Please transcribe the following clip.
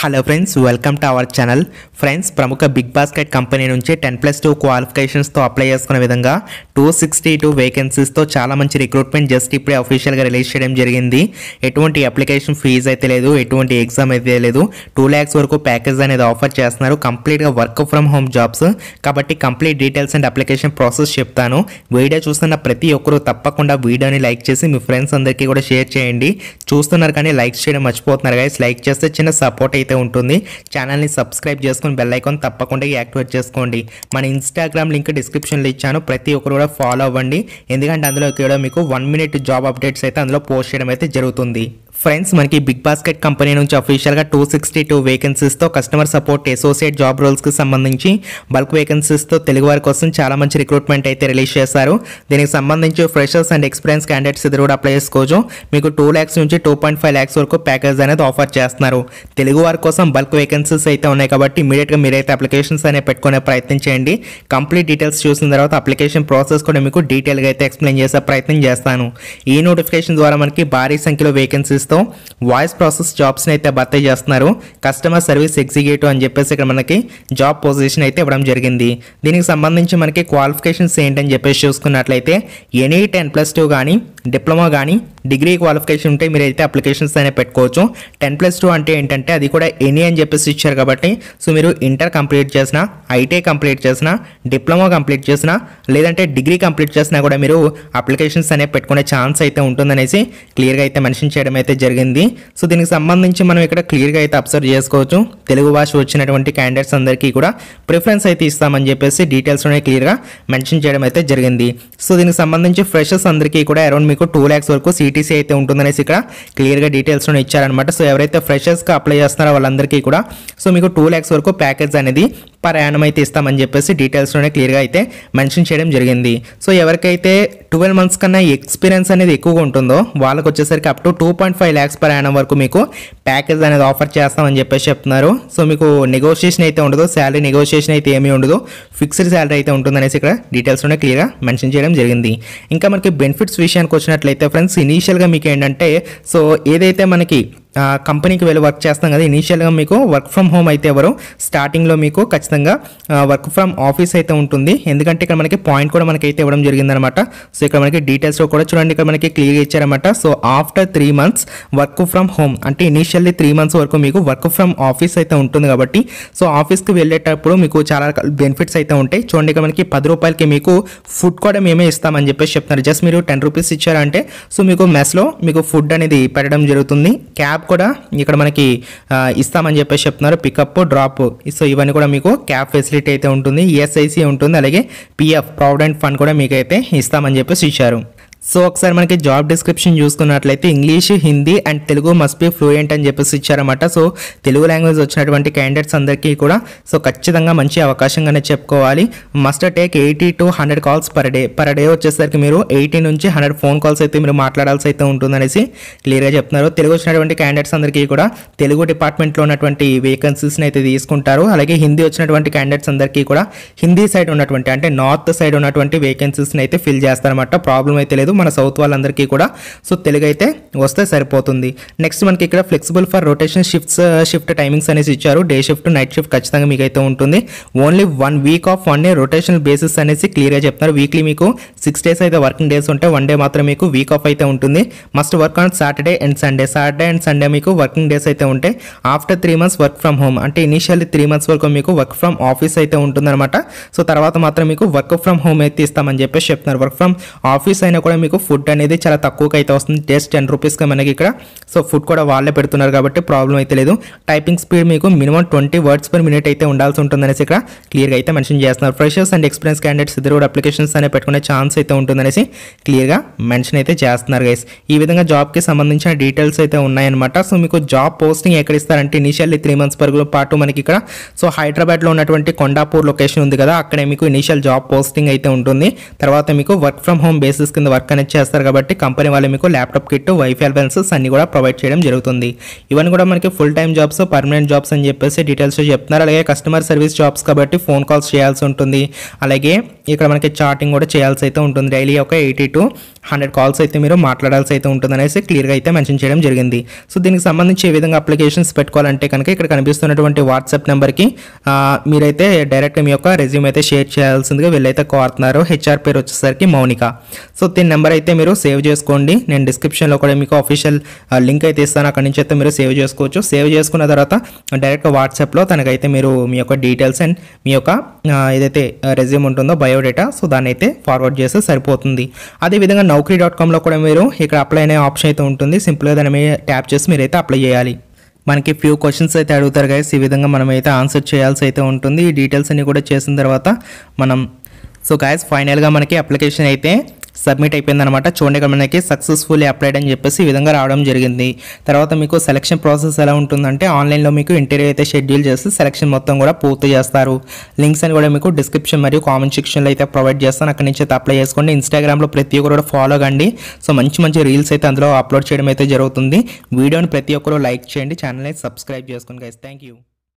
hello friends welcome to our channel friends ప్రముఖ big basket company నుంచి ten plus two క్వాలిఫికేషన్స్తో apply చేసుకునే విధంగా టూ సిక్స్టీ టూ వేకెన్సీస్తో చాలా మంచి రిక్రూట్మెంట్ జస్ట్ ఇప్పుడే అఫీషియల్గా రిలీజ్ చేయడం జరిగింది ఎటువంటి అప్లికేషన్ ఫీజ్ అయితే లేదు ఎటువంటి ఎగ్జామ్ అయితే లేదు టూ ల్యాక్స్ వరకు ప్యాకేజ్ అనేది ఆఫర్ చేస్తున్నారు కంప్లీట్గా వర్క్ ఫ్రమ్ హోమ్ జాబ్స్ కాబట్టి complete details and application process చెప్తాను వీడియో చూస్తున్న ప్రతి ఒక్కరూ తప్పకుండా వీడియోని లైక్ చేసి మీ ఫ్రెండ్స్ అందరికీ కూడా షేర్ చేయండి చూస్తున్నారు కానీ లైక్ చేయడం మర్చిపోతున్నారు కానీ లైక్ చేస్తే చిన్న సపోర్ట్ అయితే అయితే ఉంటుంది ఛానల్ని సబ్స్క్రైబ్ చేసుకుని బెల్ ఐకాన్ తప్పకుండా యాక్టివేట్ చేసుకోండి మన ఇన్స్టాగ్రామ్ లింక్ డిస్క్రిప్షన్లో ఇచ్చాను ప్రతి ఒక్కరు కూడా ఫాలో అవ్వండి ఎందుకంటే అందులో కూడా మీకు వన్ మినిట్ జాబ్ అప్డేట్స్ అయితే అందులో పోస్ట్ చేయడం అయితే జరుగుతుంది ఫ్రెండ్స్ మనకి బిగ్ బాస్కెట్ కంపెనీ నుంచి అఫీషియల్గా టూ సిక్స్టీ టూ వేకెన్సీస్తో కస్టమర్ సపోర్ట్ అసోసియేట్ జాబ్ రోల్స్కి సంబంధించి బల్క్ వేకెన్సీస్తో తెలుగు వారి కోసం చాలా మంచి రిక్రూట్మెంట్ అయితే రిలీజ్ చేశారు దీనికి సంబంధించి ఫ్రెషర్స్ అండ్ ఎక్స్పీరియన్స్ క్యాండిడేట్స్ ఇద్దరు కూడా అప్లై చేసుకోవచ్చు మీకు టూ ల్యాక్స్ నుంచి టూ పాయింట్ ఫైవ్ ల్యాక్స్ వరకు ప్యాకేజ్ అనేది ఆఫర్ చేస్తున్నారు తెలుగు వారి కోసం బల్క్ వేకెన్సీస్ అయితే ఉన్నాయి కాబట్టి ఇమీడియట్గా మీరైతే అప్లికేషన్స్ అనేవి పెట్టుకునే ప్రయత్నం చేయండి కంప్లీట్ డీటెయిల్స్ చూసిన తర్వాత అప్లికేషన్ ప్రాసెస్ కూడా మీకు డీటెయిల్గా అయితే ఎక్స్ప్లెయిన్ చేసే ప్రయత్నం చేస్తాను ఈ నోటిఫికేషన్ ద్వారా మనకి భారీ సంఖ్యలో వేకెన్సీస్ వేకెన్సీస్తో వాయిస్ ప్రాసెస్ జాబ్స్ని అయితే భర్తీ చేస్తున్నారు కస్టమర్ సర్వీస్ ఎగ్జిక్యూటివ్ అని చెప్పేసి ఇక్కడ మనకి జాబ్ పొజిషన్ అయితే ఇవ్వడం జరిగింది దీనికి సంబంధించి మనకి క్వాలిఫికేషన్స్ ఏంటని చెప్పేసి చూసుకున్నట్లయితే ఎనీ టెన్ ప్లస్ టూ కానీ డిప్లొమా కానీ డిగ్రీ క్వాలిఫికేషన్ ఉంటే మీరు అయితే అప్లికేషన్స్ అనే పెట్టుకోవచ్చు టెన్ ప్లస్ టూ అంటే ఏంటంటే అది కూడా ఎనీ e అని చెప్పేసి ఇచ్చారు కాబట్టి సో మీరు ఇంటర్ కంప్లీట్ చేసినా ఐటీఐ కంప్లీట్ చేసినా డిప్లొమా కంప్లీట్ చేసినా లేదంటే డిగ్రీ కంప్లీట్ చేసినా కూడా మీరు అప్లికేషన్స్ అనేవి పెట్టుకునే ఛాన్స్ అయితే ఉంటుందనేసి క్లియర్గా అయితే మెన్షన్ చేయడం అయితే జరిగింది సో దీనికి సంబంధించి మనం ఇక్కడ క్లియర్గా అయితే అబ్సర్వ్ చేసుకోవచ్చు తెలుగు భాష వచ్చినటువంటి క్యాండిడేట్స్ అందరికీ కూడా ప్రిఫరెన్స్ అయితే ఇస్తామని చెప్పేసి డీటెయిల్స్ అనేవి క్లియర్గా మెన్షన్ చేయడం అయితే జరిగింది సో దీనికి సంబంధించి ఫ్రెషర్స్ అందరికీ కూడా అరౌండ్ మీకు టూ ల్యాక్స్ వరకు సిటీసీ అయితే ఉంటుందనేసి ఇక్కడ క్లియర్గా డీటెయిల్స్ ఇచ్చారనమాట సో ఎవరైతే ఫ్రెషర్స్గా అప్లై చేస్తున్నారో వాళ్ళందరికీ కూడా సో మీకు టూ ల్యాక్స్ వరకు ప్యాకేజ్ అనేది పర్ యానం అయితే ఇస్తామని చెప్పేసి డీటెయిల్స్లోనే క్లియర్గా అయితే మెన్షన్ చేయడం జరిగింది సో ఎవరికైతే ట్వెల్వ్ మంత్స్ కన్నా ఎక్స్పీరియన్స్ అనేది ఎక్కువగా ఉంటుందో వాళ్ళకి వచ్చేసరికి up to two point five lakhs per annum వరకు మీకు ప్యాకేజ్ అనేది ఆఫర్ చేస్తామని చెప్పేసి చెప్తున్నారు సో మీకు నెగోషియేషన్ అయితే ఉండదు శాలరీ నెగోషియేషన్ అయితే ఏమీ ఉండదు ఫిక్స్డ్ శాలరీ అయితే ఉంటుందనేసి ఇక్కడ డీటెయిల్స్లోనే క్లియర్గా మెన్షన్ చేయడం జరిగింది ఇంకా మనకి బెనిఫిట్స్ విషయానికి వచ్చినట్లయితే ఫ్రెండ్స్ ఇనీషియల్గా మీకు ఏంటంటే సో ఏదైతే మనకి కంపెనీకి వెళ్ళి వర్క్ చేస్తాం కదా ఇనీషియల్గా మీకు వర్క్ ఫ్రమ్ హోమ్ అయితే ఎవరు స్టార్టింగ్లో మీకు ఖచ్చితంగా వర్క్ ఫ్రమ్ ఆఫీస్ అయితే ఉంటుంది ఎందుకంటే ఇక్కడ మనకి పాయింట్ కూడా మనకైతే ఇవ్వడం జరిగిందనమాట సో ఇక్కడ మనకి డీటెయిల్స్ కూడా చూడండి ఇక్కడ మనకి క్లియర్గా ఇచ్చారనమాట so after three months work from home అంటే ఇనీషియల్లీ త్రీ మంత్స్ వరకు మీకు వర్క్ ఫ్రమ్ ఆఫీస్ అయితే ఉంటుంది కాబట్టి సో ఆఫీస్కి వెళ్ళేటప్పుడు మీకు చాలా రకాల బెనిఫిట్స్ అయితే ఉంటాయి చూడండి ఇక్కడ మనకి పది రూపాయలకి మీకు ఫుడ్ కూడా మేమే ఇస్తామని చెప్పేసి చెప్తున్నారు జస్ట్ మీరు టెన్ రూపీస్ ఇచ్చారంటే సో మీకు మెస్లో మీకు ఫుడ్ అనేది పెట్టడం జరుగుతుంది క్యాబ్ కూడా ఇక్కడ మనకి ఇస్తామని చెప్పేసి చెప్తున్నారు పికప్ డ్రాప్ సో ఇవన్నీ కూడా మీకు క్యాబ్ ఫెసిలిటీ అయితే ఉంటుంది ఈఎస్ఐసి e ఉంటుంది అలాగే పిఎఫ్ ప్రావిడెంట్ ఫండ్ కూడా మీకైతే ఇస్తామని చెప్పేసి ఇచ్చారు సో ఒకసారి మనకి జాబ్ డిస్క్రిప్షన్ చూసుకున్నట్లయితే English Hindi and Telugu must be fluent అని చెప్పేసి ఇచ్చారన్నమాట సో తెలుగు లాంగ్వేజ్ వచ్చినటువంటి క్యాండిడేట్స్ అందరికీ కూడా సో ఖచ్చితంగా మంచి అవకాశంగానే చెప్పుకోవాలి must take eighty to hundred calls per day per day వచ్చేసరికి మీరు ఎయిటీ నుంచి హండ్రెడ్ ఫోన్ కాల్స్ అయితే మీరు మాట్లాడాల్సి అయితే ఉంటుందనేసి క్లియర్గా చెప్తున్నారు తెలుగు వచ్చినటువంటి క్యాండిడేట్స్ అందరికీ కూడా తెలుగు డిపార్ట్మెంట్లో ఉన్నటువంటి వేకెన్సీస్ని అయితే తీసుకుంటారు అలాగే హిందీ వచ్చినటువంటి క్యాండిడేట్స్ అందరికీ కూడా హిందీ సైడ్ ఉన్నటువంటి అంటే నార్త్ సైడ్ ఉన్నటువంటి వేకెన్సీస్ని అయితే ఫిల్ చేస్తారన్నమాట ప్రాబ్లం అయితే లేదు మన సౌత్ వాళ్ళందరికీ కూడా సో తెలుగు అయితే వస్తే సరిపోతుంది నెక్స్ట్ మనకి ఇక్కడ flexible for rotation shifts shift timings అనేసి ఇచ్చారు డే షిఫ్ట్ నైట్ షిఫ్ట్ ఖచ్చితంగా మీకు అయితే ఉంటుంది only one week off one day rotational basis అనేసి క్లియర్గా చెప్తున్నారు వీక్లీ మీకు సిక్స్ డేస్ అయితే వర్కింగ్ డేస్ ఉంటే వన్ డే మాత్రం మీకు వీక్ ఆఫ్ అయితే ఉంటుంది must work on Saturday and Sunday Saturday and Sunday మీకు వర్కింగ్ డేస్ అయితే ఉంటే after three months work from home అంటే ఇనిషియల్లీ త్రీ మంత్స్ వరకు మీకు వర్క్ ఫ్రమ్ ఆఫీస్ అయితే ఉంటుందన్నమాట సో తర్వాత మాత్రం మీకు వర్క్ ఫ్రమ్ హోమ్ అయితే ఇస్తామని చెప్పేసి చెప్తున్నారు వర్క్ ఫ్రమ్ ఆఫీస్ అయినా కూడా మీకు ఫుడ్ అనేది చాలా తక్కువకి అయితే వస్తుంది జస్ట్ టెన్ రూపీస్గా మనకి ఇక్కడ సో ఫుడ్ కూడా వాళ్ళే పెడుతున్నారు కాబట్టి ప్రాబ్లం అయితే లేదు టైపింగ్ స్పీడ్ మీకు minimum twenty words per minute అయితే ఉండాల్సి ఉంటుందనేసి ఇక్కడ క్లియర్గా అయితే మెన్షన్ చేస్తున్నారు ఫ్రెషర్స్ అండ్ ఎక్స్పీరియన్స్ క్యాండిడేట్స్ ఇద్దరు కూడా అప్లికేషన్స్ అనే పెట్టుకునే ఛాన్స్ అయితే ఉంటుందనేసి క్లియర్గా మెన్షన్ అయితే చేస్తున్నారు గైస్ ఈ విధంగా జాబ్కి సంబంధించిన డీటెయిల్స్ అయితే ఉన్నాయన్నమాట సో మీకు జాబ్ పోస్టింగ్ ఎక్కడ ఇస్తారంటే ఇనిషియల్లీ త్రీ మంత్స్ వరకు పాటు మనకి ఇక్కడ సో హైదరాబాద్లో ఉన్నటువంటి కొండాపూర్ లొకేషన్ ఉంది కదా అక్కడే మీకు ఇనిషియల్ జాబ్ పోస్టింగ్ అయితే ఉంటుంది తర్వాత మీకు వర్క్ ఫ్రమ్ హోమ్ బేసిస్ కింద వర్క్ కనెక్ట్ చేస్తారు కాబట్టి కంపెనీ వాళ్ళు మీకు ల్యాప్టాప్ కిట్ వైఫై బెన్సెస్ అన్ని కూడా ప్రొవైడ్ చేయడం జరుగుతుంది ఇవన్నీ కూడా మనకి full time jobs permanent jobs అని చెప్పేసి డీటెయిల్స్ చెప్తున్నారు అలాగే కస్టమర్ సర్వీస్ జాబ్స్ కాబట్టి ఫోన్ కాల్స్ చేయాల్సి ఉంటుంది అలాగే ఇక్కడ మనకి చాటింగ్ కూడా చేయాల్సి అయితే ఉంటుంది డైలీ ఒక ఎయిటీ టు హండ్రెడ్ కాల్స్ అయితే మీరు మాట్లాడాల్సి అయితే ఉంటుంది అనేసి క్లియర్గా అయితే మెన్షన్ చేయడం జరిగింది సో దీనికి సంబంధించి ఏ విధంగా అప్లికేషన్స్ పెట్టుకోవాలంటే కనుక ఇక్కడ కనిపిస్తున్నటువంటి వాట్సాప్ నెంబర్కి మీరైతే డైరెక్ట్ మీ యొక్క రెజ్యూమ్ అయితే షేర్ చేయాల్సిందిగా వీళ్ళైతే కోరుతున్నారు హెచ్ఆర్ పేరు వచ్చేసరికి మౌనిక సో దీని నెంబర్ అయితే మీరు సేవ్ చేసుకోండి నేను డిస్క్రిప్షన్లో కూడా మీకు అఫీషియల్ లింక్ అయితే ఇస్తాను అక్కడ నుంచి అయితే మీరు సేవ్ చేసుకోవచ్చు సేవ్ చేసుకున్న తర్వాత డైరెక్ట్ వాట్సాప్లో తనకైతే మీరు మీ యొక్క డీటెయిల్స్ అండ్ మీ యొక్క ఏదైతే రెజ్యూమ్ ఉంటుందో బయోడేటా సో దాన్ని అయితే ఫార్వర్డ్ చేస్తే సరిపోతుంది అదేవిధంగా నౌకరీ డాట్ కామ్లో కూడా మీరు ఇక్కడ అప్లై అనే ఆప్షన్ అయితే ఉంటుంది సింపుల్గా దాన్ని మీరు ట్యాప్ చేసి మీరైతే అప్లై చేయాలి మనకి ఫ్యూ క్వశ్చన్స్ అయితే అడుగుతారు గైస్ ఈ విధంగా మనం అయితే ఆన్సర్ చేయాల్సి అయితే ఉంటుంది ఈ డీటెయిల్స్ అన్ని కూడా చేసిన తర్వాత మనం సో గాయస్ ఫైనల్గా మనకి అప్లికేషన్ అయితే సబ్మిట్ అయిపోయిందనమాట చూడండి ఇక్కడ మనకి సక్సెస్ఫుల్లీ అప్లైడ్ అని చెప్పేసి ఈ విధంగా రావడం జరిగింది తర్వాత మీకు సెలక్షన్ ప్రాసెస్ ఎలా ఉంటుందంటే ఆన్లైన్లో మీకు ఇంటర్వ్యూ అయితే షెడ్యూల్ చేసి సెలక్షన్ మొత్తం కూడా పూర్తి చేస్తారు లింక్స్ అని కూడా మీకు డిస్క్రిప్షన్ మరియు కామెంట్ సెక్షన్లో అయితే ప్రొవైడ్ చేస్తాను అక్కడి నుంచి అయితే అప్లై చేసుకోండి ఇన్స్టాగ్రామ్లో ప్రతి ఒక్కరు కూడా ఫాలో కండి సో మంచి మంచి రీల్స్ అయితే అందులో అప్లోడ్ చేయడం అయితే జరుగుతుంది వీడియోని ప్రతి ఒక్కరు లైక్ చేయండి ఛానల్ అయితే సబ్స్క్రైబ్ చేసుకోండి గైస్ థ్యాంక్ యూ